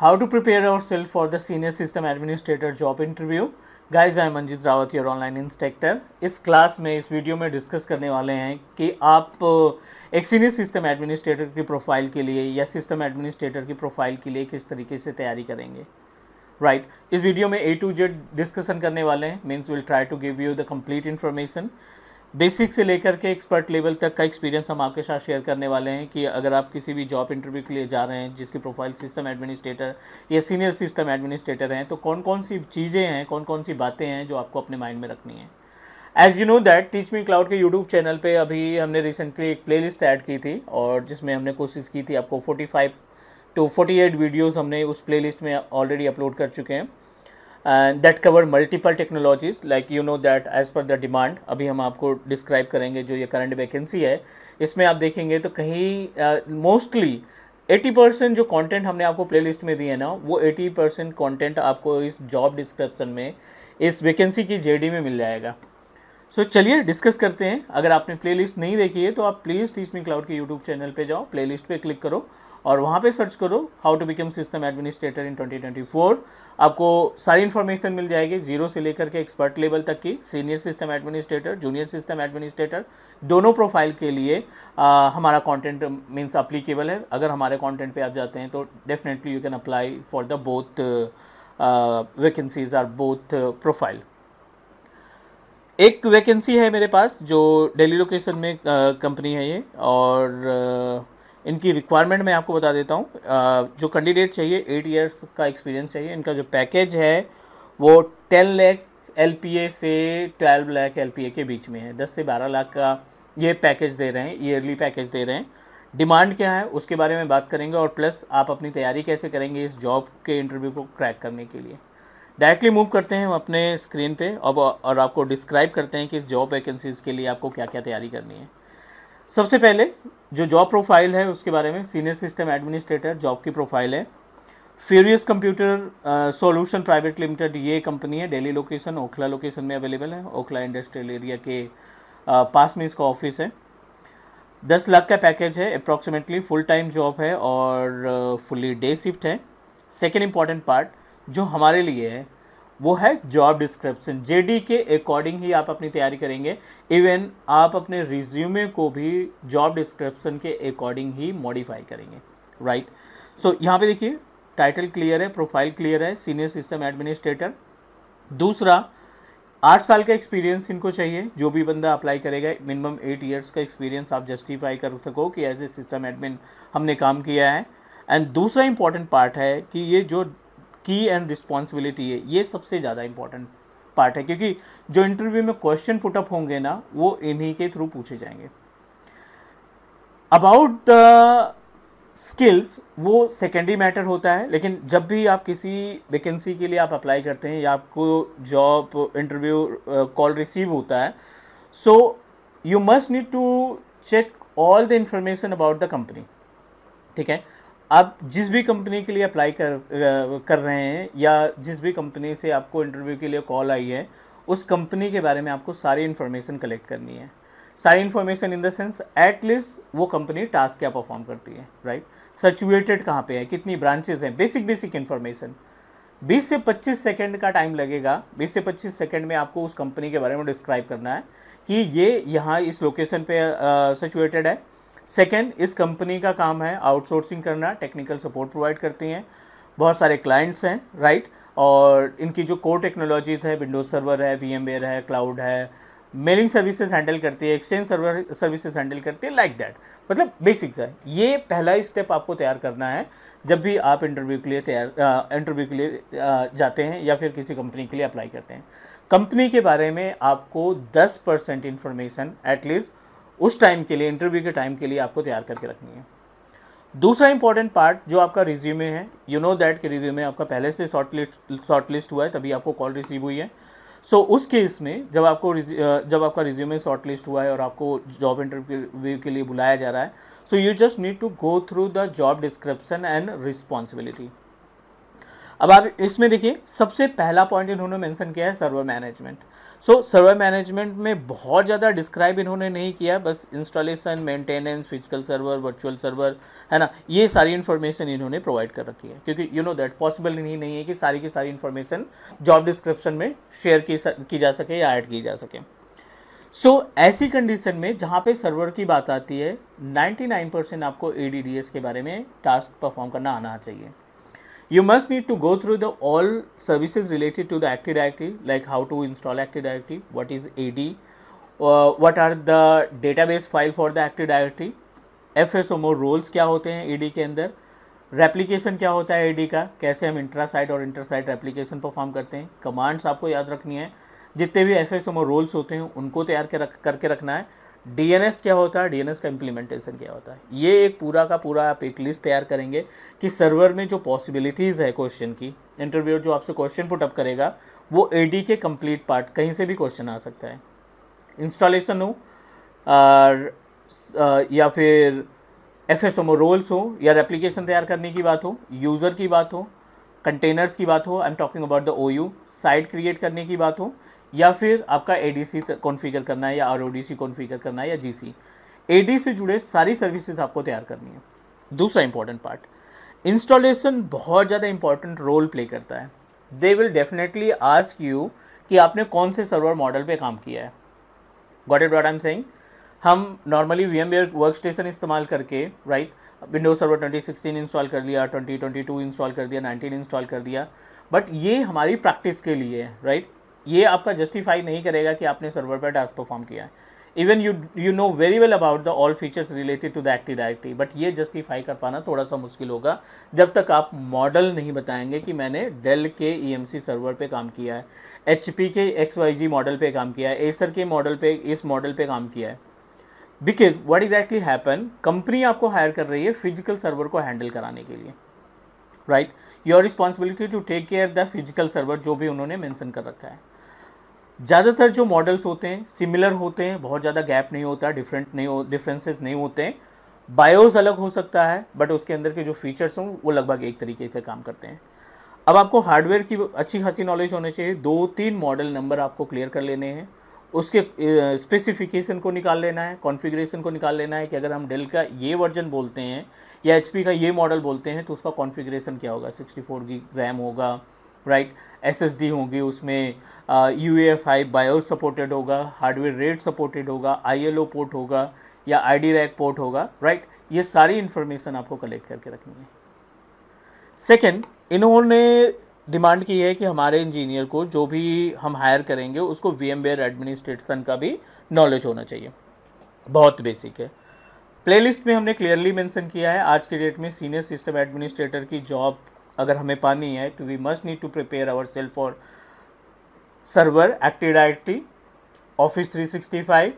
How to prepare our self for the senior system administrator job interview guys I Manjeet Rawat your online instructor इस class में इस video में discuss करने वाले हैं कि आप एक सीनियर सिस्टम एडमिनिस्ट्रेटर की प्रोफाइल के लिए या सिस्टम एडमिनिस्ट्रेटर की प्रोफाइल के लिए किस तरीके से तैयारी करेंगे राइट right. इस वीडियो में ए टू जेड डिस्कशन करने वाले हैं means will try to give you the complete information basic से लेकर के एक्सपर्ट लेवल तक का एक्सपीरियंस हम आपके साथ शेयर करने वाले हैं कि अगर आप किसी भी जॉब इंटरव्यू के लिए जा रहे हैं जिसकी प्रोफाइल सिस्टम एडमिनिस्ट्रेटर या सीनियर सिस्टम एडमिनिस्ट्रेटर हैं तो कौन कौन सी चीज़ें हैं कौन कौन सी बातें हैं जो आपको अपने माइंड में रखनी है as you know that teach me cloud के यूट्यूब चैनल पर अभी हमने रिसेंटली एक प्लेलिस्ट ऐड की थी और जिसमें हमने कोशिश की थी आपको फाइव टू एट वीडियोज़ हमने उस प्लेलिस्ट में ऑलरेडी अपलोड कर चुके हैं and that cover multiple technologies like you know that as per the demand अभी हम आपको डिस्क्राइब करेंगे जो ये करंट वैकेंसी है इसमें आप देखेंगे तो कहीं मोस्टली एटी परसेंट जो कॉन्टेंट हमने आपको प्ले लिस्ट में दिए ना वो एटी परसेंट कॉन्टेंट आपको इस जॉब डिस्क्रिप्शन में इस वैकेंसी की डी में मिल जाएगा सो so, चलिए डिस्कस करते हैं अगर आपने प्ले लिस्ट नहीं देखी है तो आप प्लीज़ टीच मी क्लाउड के यूट्यूब चैनल पर जाओ लिस्ट पर क्लिक करो और वहाँ पे सर्च करो how to become system administrator in 2024 आपको सारी इन्फॉर्मेशन मिल जाएगी जीरो से लेकर के एक्सपर्ट लेवल तक की senior system administrator junior system administrator दोनों प्रोफाइल के लिए आ, हमारा कॉन्टेंट मीन्स अप्लीकेबल है अगर हमारे कॉन्टेंट पर आप जाते हैं तो definitely you can apply for the both vacancies or both profile एक वैकेंसी है मेरे पास जो डेली लोकेशन में कंपनी है ये और आ, इनकी रिक्वायरमेंट मैं आपको बता देता हूँ जो कैंडिडेट चाहिए एट ईयर्स का एक्सपीरियंस चाहिए इनका जो पैकेज है वो टेन लैख एल से ट्वेल्व लैख एल के बीच में है दस से बारह लाख का ये पैकेज दे रहे हैं ईयरली पैकेज दे रहे हैं डिमांड क्या है उसके बारे में बात करेंगे और प्लस आप अपनी तैयारी कैसे करेंगे इस जॉब के इंटरव्यू को क्रैक करने के लिए डायरेक्टली मूव करते हैं हम अपने स्क्रीन पे अब और आपको डिस्क्राइब करते हैं कि इस जॉब वैकेंसीज़ के लिए आपको क्या क्या तैयारी करनी है सबसे पहले जो जॉब प्रोफाइल है उसके बारे में सीनियर सिस्टम एडमिनिस्ट्रेटर जॉब की प्रोफाइल है furious computer solution private limited ये कंपनी है डेली लोकेशन ओखला लोकेशन में अवेलेबल है ओखला इंडस्ट्रियल एरिया के uh, पास में इसका ऑफिस है दस लाख का पैकेज है अप्रॉक्सीमेटली फुल टाइम जॉब है और फुल्ली डे शिफ्ट है सेकेंड इम्पॉर्टेंट पार्ट जो हमारे लिए है वो है जॉब डिस्क्रिप्शन जेडी के अकॉर्डिंग ही आप अपनी तैयारी करेंगे इवन आप अपने रिज्यूमे को भी जॉब डिस्क्रिप्शन के अकॉर्डिंग ही मॉडिफाई करेंगे राइट सो so, यहाँ पे देखिए टाइटल क्लियर है प्रोफाइल क्लियर है सीनियर सिस्टम एडमिनिस्ट्रेटर दूसरा आठ साल का एक्सपीरियंस इनको चाहिए जो भी बंदा अप्लाई करेगा मिनिमम एट ईयर्स का एक्सपीरियंस आप जस्टिफाई कर सको कि एज ए सिस्टम एडमिन हमने काम किया है एंड दूसरा इंपॉर्टेंट पार्ट है कि ये जो की एंड रिस्पॉन्सिबिलिटी है ये सबसे ज़्यादा इंपॉर्टेंट पार्ट है क्योंकि जो इंटरव्यू में क्वेश्चन पुटअप होंगे ना वो इन्हीं के थ्रू पूछे जाएंगे अबाउट द स्किल्स वो सेकेंडरी मैटर होता है लेकिन जब भी आप किसी वैकेंसी के लिए आप अप्लाई करते हैं या आपको जॉब इंटरव्यू कॉल रिसीव होता है so you must need to check all the information about the company ठीक है आप जिस भी कंपनी के लिए अप्लाई कर कर रहे हैं या जिस भी कंपनी से आपको इंटरव्यू के लिए कॉल आई है उस कंपनी के बारे में आपको सारी इन्फॉर्मेशन कलेक्ट करनी है सारी information in the sense at least वो कंपनी टास्क क्या परफॉर्म करती है राइट सचुएटेड कहाँ पे है कितनी ब्रांचेज हैं बेसिक बेसिक इन्फॉर्मेशन 20 से 25 सेकेंड का टाइम लगेगा 20 से 25 सेकेंड में आपको उस कंपनी के बारे में डिस्क्राइब करना है कि ये यहाँ इस लोकेशन पे सचुएटेड है सेकेंड इस कंपनी का काम है आउटसोर्सिंग करना टेक्निकल सपोर्ट प्रोवाइड करती हैं बहुत सारे क्लाइंट्स हैं राइट और इनकी जो कोर टेक्नोलॉजीज़ है विंडोज़ सर्वर है वी है क्लाउड है मेलिंग सर्विसेज हैंडल करती है एक्सचेंज सर्वर सर्विसेज हैंडल करती है लाइक like दैट मतलब बेसिक्स है ये पहला स्टेप आपको तैयार करना है जब भी आप इंटरव्यू के लिए तैयार इंटरव्यू के लिए आ, जाते हैं या फिर किसी कंपनी के लिए अप्लाई करते हैं कंपनी के बारे में आपको 10 परसेंट इन्फॉर्मेशन एटलीस्ट उस टाइम के लिए इंटरव्यू के टाइम के लिए आपको तैयार करके रखनी है दूसरा इंपॉर्टेंट पार्ट जो आपका रिज्यूमे है यू नो दैट कि रिज्यूमे आपका पहले से शॉर्ट लिस्ट शॉर्ट लिस्ट हुआ है तभी आपको कॉल रिसीव हुई है सो so, उस केस में जब आपको जब आपका रिज्यूमे शॉर्ट लिस्ट हुआ है और आपको जॉब इंटरव्यू के लिए बुलाया जा रहा है so you just need to go through the job description and responsibility अब आप इसमें देखिए सबसे पहला पॉइंट इन्होंने मेंशन किया है server management so server management में बहुत ज़्यादा डिस्क्राइब इन्होंने नहीं किया बस installation maintenance physical server virtual server है ना ये सारी इन्फॉर्मेशन इन्होंने प्रोवाइड कर रखी है क्योंकि यू नो दैट पॉसिबल ही नहीं है कि सारी की सारी इन्फॉर्मेशन जॉब डिस्क्रिप्शन में शेयर की, की जा सके या ऐड की जा सके सो so, ऐसी कंडीशन में जहाँ पे सर्वर की बात आती है 99% आपको ए के बारे में टास्क परफॉर्म करना आना चाहिए you must need to go through the all services related to the Active Directory like how to install Active Directory, what is AD, uh, what are the database file for the Active Directory, FSOMO roles kya hote hain AD ke andar replication kya hota hai AD का, कैसे हम इंट्रासाइट और इंटरसाइट replication perform करते हैं, commands आपको याद रखनी है, जितने भी F S roles roles hote hain unko taiyar karke rakhna hai DNS क्या होता है डीएनएस का इम्प्लीमेंटेशन क्या होता है ये एक पूरा का पूरा आप एक लिस्ट तैयार करेंगे कि सर्वर में जो पॉसिबिलिटीज़ है क्वेश्चन की इंटरव्यू जो आपसे क्वेश्चन पुटअप करेगा वो ए के कंप्लीट पार्ट कहीं से भी क्वेश्चन आ सकता है इंस्टॉलेशन हो या फिर एफ एस एम रोल्स हो या रेप्लीकेशन तैयार करने की बात हो यूज़र की बात हो कंटेनर्स की बात हो I am talking about the O U site create करने की बात हो या फिर आपका ए डी कॉन्फ़िगर करना है या आर ओ कॉन्फ़िगर करना है या जी सी ए डी से जुड़े सारी सर्विसेज आपको तैयार करनी है दूसरा इंपॉर्टेंट पार्ट इंस्टॉलेशन बहुत ज़्यादा इंपॉर्टेंट रोल प्ले करता है they will definitely ask you कि आपने कौन से सर्वर मॉडल पे काम किया है got it what I am saying हम normally V M work station इस्तेमाल करके right Windows server twenty sixteen install कर लिया ट्वेंटी ट्वेंटी टू इंस्टॉल कर दिया नाइनटीन इंस्टॉल कर दिया बट ये हमारी प्रैक्टिस के लिए है राइट ये आपका जस्टिफाई नहीं करेगा कि आपने सर्वर पर टास्क परफॉर्म किया है even you you know very well about the all features related to the active directory but ये जस्टिफाई कर पाना थोड़ा सा मुश्किल होगा जब तक आप मॉडल नहीं बताएंगे कि मैंने डेल के ई e सर्वर पे काम किया है एच के एक्स वाई जी मॉडल पे काम किया है एसर के मॉडल पे इस मॉडल पे काम किया है because what exactly happen company आपको हायर कर रही है फिजिकल सर्वर को हैंडल कराने के लिए right your responsibility to take care the physical server जो भी उन्होंने मैंसन कर रखा है ज़्यादातर जो मॉडल्स होते हैं सिमिलर होते हैं बहुत ज़्यादा गैप नहीं होता डिफरेंट नहीं हो डिफरेंसेस नहीं होते हैं बायोस अलग हो सकता है बट उसके अंदर के जो फीचर्स हों वो लगभग एक तरीके का काम करते हैं अब आपको हार्डवेयर की अच्छी खासी नॉलेज होनी चाहिए दो तीन मॉडल नंबर आपको क्लियर कर लेने हैं उसके स्पेसिफिकेशन को निकाल लेना है कॉन्फ़िगरेशन को निकाल लेना है कि अगर हम डेल का ये वर्जन बोलते हैं या एच का ये मॉडल बोलते हैं तो उसका कॉन्फ़िगरेशन क्या होगा सिक्सटी फोर रैम होगा राइट एस एस डी होंगी उसमें U F I BIOS supported होगा हार्डवेयर रेड सपोर्टेड होगा आई एल ओ पोर्ट होगा या आई डी रैक पोर्ट होगा राइट right? ये सारी इन्फॉर्मेशन आपको कलेक्ट करके रखनी है सेकेंड इन्होंने डिमांड की है कि हमारे इंजीनियर को जो भी हम हायर करेंगे उसको वी एम एडमिनिस्ट्रेशन का भी नॉलेज होना चाहिए बहुत बेसिक है प्लेलिस्ट में हमने क्लियरली मेंशन किया है आज के डेट में सीनियर सिस्टम एडमिनिस्ट्रेटर की जॉब अगर हमें पानी है तो we must need to prepare our self for server office three sixty 365,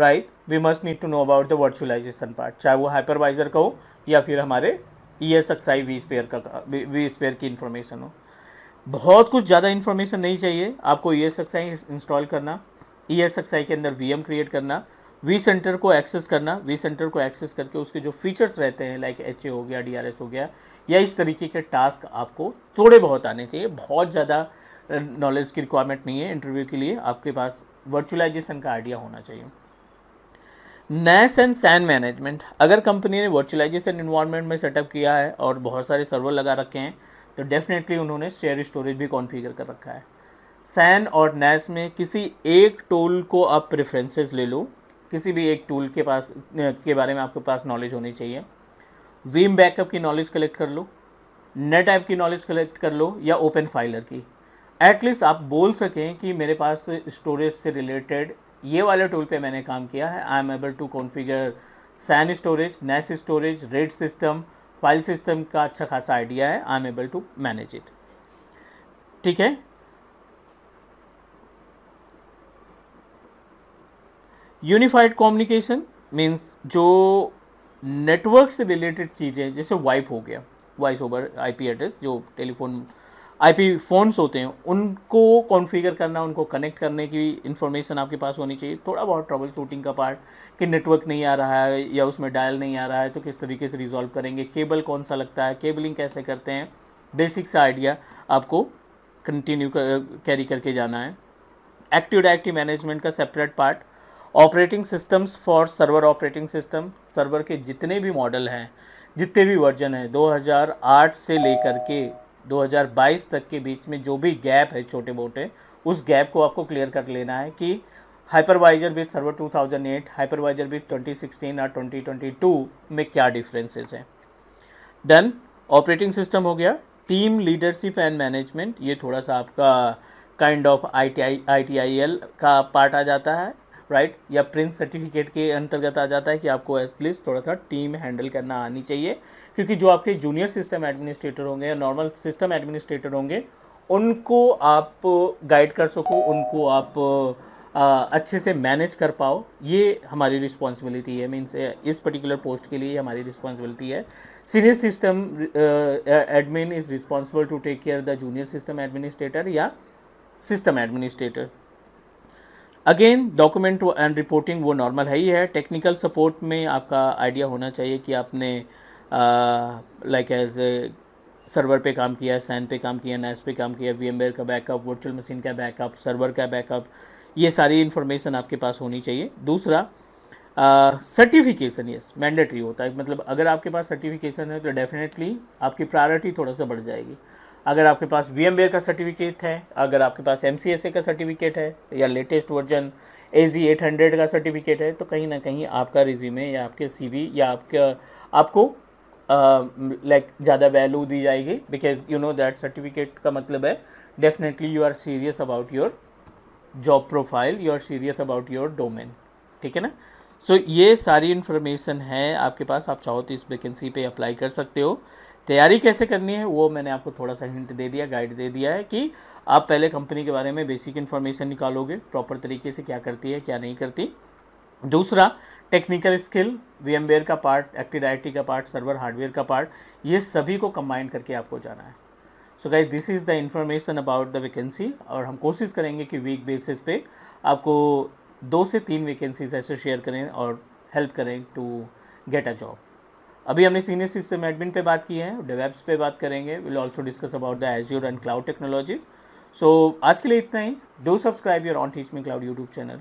right we must need to know about the virtualization part चाहे वो हाइपरवाइजर का हो या फिर हमारे E S X I V sphere का वी स्पेयर की information हो बहुत कुछ ज़्यादा इन्फॉर्मेशन नहीं चाहिए आपको E S X I install करना ई एस एक्स आई के अंदर वी एम क्रिएट करना वी सेंटर को एक्सेस करना वी सेंटर को एक्सेस करके उसके जो फीचर्स रहते हैं लाइक एच हो गया डी हो गया या इस तरीके के टास्क आपको थोड़े बहुत आने चाहिए बहुत ज़्यादा नॉलेज की रिक्वायरमेंट नहीं है इंटरव्यू के लिए आपके पास वर्चुअलाइजेशन का आइडिया होना चाहिए नैस एंड सैन मैनेजमेंट अगर कंपनी ने वर्चुअलाइजेशन इन्वायरमेंट में सेटअप किया है और बहुत सारे सर्वर लगा रखे हैं तो डेफिनेटली उन्होंने शेयर स्टोरेज भी कॉन्फ़िगर कर रखा है सैन और नैस में किसी एक टोल को आप प्रेफरेंसेस ले लो किसी भी एक टूल के पास के बारे में आपके पास नॉलेज होनी चाहिए वीम बैकअप की नॉलेज कलेक्ट कर लो नेट ऐप की नॉलेज कलेक्ट कर लो या ओपन फाइलर की एटलीस्ट आप बोल सकें कि मेरे पास स्टोरेज से रिलेटेड ये वाले टूल पे मैंने काम किया है I am able to configure SAN storage NAS storage RAID system file system का अच्छा खासा आइडिया है I am able to manage it ठीक है यूनिफाइड कम्युनिकेशन मीन्स जो नेटवर्क से रिलेटेड चीज़ें जैसे वाइप हो गया वॉइस ओवर पी एड्रेस जो टेलीफोन आई पी फोन्स होते हैं उनको कॉन्फ़िगर करना उनको कनेक्ट करने की इन्फॉर्मेशन आपके पास होनी चाहिए थोड़ा बहुत ट्रबल शूटिंग का पार्ट कि नेटवर्क नहीं आ रहा है या उसमें डायल नहीं आ रहा है तो किस तरीके से रिजॉल्व करेंगे केबल कौन सा लगता है केबलिंग कैसे करते हैं बेसिक सा आइडिया आपको कंटिन्यू कर, कैरी करके जाना है एक्टिव डायरेक्टिव मैनेजमेंट का separate part operating systems for server operating system server के जितने भी मॉडल हैं जितने भी वर्जन हैं 2008 से लेकर के 2022 तक के बीच में जो भी गैप है छोटे मोटे उस गैप को आपको क्लियर कर लेना है कि hypervisor with server 2008 hypervisor with 2016 और 2022 में क्या डिफरेंसेस हैं डन ऑपरेटिंग सिस्टम हो गया टीम लीडरशिप एंड मैनेजमेंट ये थोड़ा सा आपका kind of I T I I T I L का पार्ट आ जाता है राइट या प्रिंस सर्टिफिकेट के अंतर्गत आ जाता है कि आपको एज प्लीज थोड़ा सा टीम हैंडल करना आनी चाहिए क्योंकि जो आपके जूनियर सिस्टम एडमिनिस्ट्रेटर होंगे या नॉर्मल सिस्टम एडमिनिस्ट्रेटर होंगे उनको आप गाइड कर सको उनको आप आ, अच्छे से मैनेज कर पाओ ये हमारी रिस्पॉन्सिबिलिटी है मीन्स इस पर्टिकुलर पोस्ट के लिए हमारी रिस्पॉन्सिबिलिटी है senior system admin is responsible to take care the junior system administrator या system administrator again document and reporting वो नॉर्मल है ही है टेक्निकल सपोर्ट में आपका आइडिया होना चाहिए कि आपने लाइक एज सर्वर पे काम किया सैन पे काम किया नैस पे काम किया वी का बैकअप वर्चुअल मशीन का बैकअप सर्वर का बैकअप ये सारी इन्फॉर्मेशन आपके पास होनी चाहिए दूसरा सर्टिफिकेशन यस मैंडेटरी होता है मतलब अगर आपके पास सर्टिफिकेशन है तो डेफिनेटली आपकी प्रायोरिटी थोड़ा सा बढ़ जाएगी अगर आपके पास वी का सर्टिफिकेट है अगर आपके पास एम का सर्टिफिकेट है या latest version A G eight hundred का सर्टिफिकेट है तो कहीं ना कहीं आपका रिज्यूमे या आपके सी या आपका आपको लाइक ज़्यादा वैल्यू दी जाएगी because you know that certificate का मतलब है definitely you are serious about your job profile you are serious about your domain ठीक है ना सो so, ये सारी इन्फॉर्मेशन है आपके पास आप चाहो तो इस वैकेंसी पे अप्लाई कर सकते हो तैयारी कैसे करनी है वो मैंने आपको थोड़ा सा हिंट दे दिया गाइड दे दिया है कि आप पहले कंपनी के बारे में बेसिक इन्फॉर्मेशन निकालोगे प्रॉपर तरीके से क्या करती है क्या नहीं करती दूसरा टेक्निकल स्किल वी का पार्ट एक्टिड आई का पार्ट सर्वर हार्डवेयर का पार्ट ये सभी को कंबाइन करके आपको जाना है so guys this is the information about the vacancy और हम कोशिश करेंगे कि वीक बेसिस पे आपको दो से तीन वैकेंसीज ऐसे शेयर करें और हेल्प करें टू गेट अ जॉब अभी हमने सीनियर सिस्टम एडमिन पे बात की है डेवेप्स पे बात करेंगे will also discuss about the Azure and cloud technologies so आज के लिए इतना ही do subscribe your own Teach me Cloud YouTube channel